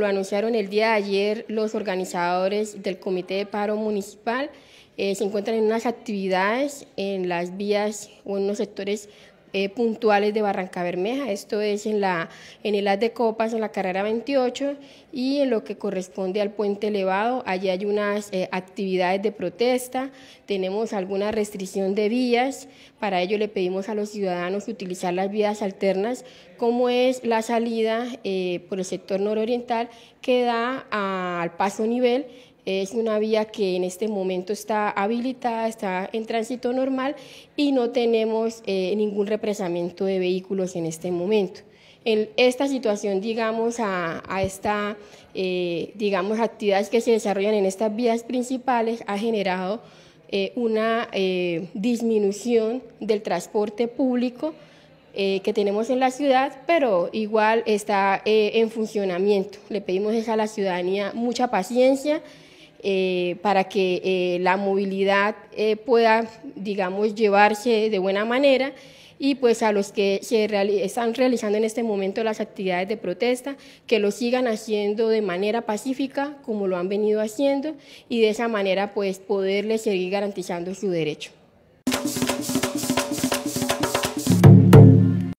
lo anunciaron el día de ayer los organizadores del Comité de Paro Municipal, eh, se encuentran en unas actividades en las vías o en los sectores eh, puntuales de Barranca Bermeja, esto es en, la, en el As de Copas, en la carrera 28 y en lo que corresponde al puente elevado, allí hay unas eh, actividades de protesta, tenemos alguna restricción de vías, para ello le pedimos a los ciudadanos utilizar las vías alternas, como es la salida eh, por el sector nororiental que da al paso nivel es una vía que en este momento está habilitada, está en tránsito normal y no tenemos eh, ningún represamiento de vehículos en este momento. En esta situación, digamos, a, estas esta, eh, digamos, actividades que se desarrollan en estas vías principales ha generado eh, una disminución del transporte público que tenemos en la ciudad, pero igual está en funcionamiento. Le pedimos a la ciudadanía mucha paciencia. Eh, para que eh, la movilidad eh, pueda, digamos, llevarse de buena manera y pues a los que se están realizando en este momento las actividades de protesta, que lo sigan haciendo de manera pacífica como lo han venido haciendo y de esa manera pues poderles seguir garantizando su derecho.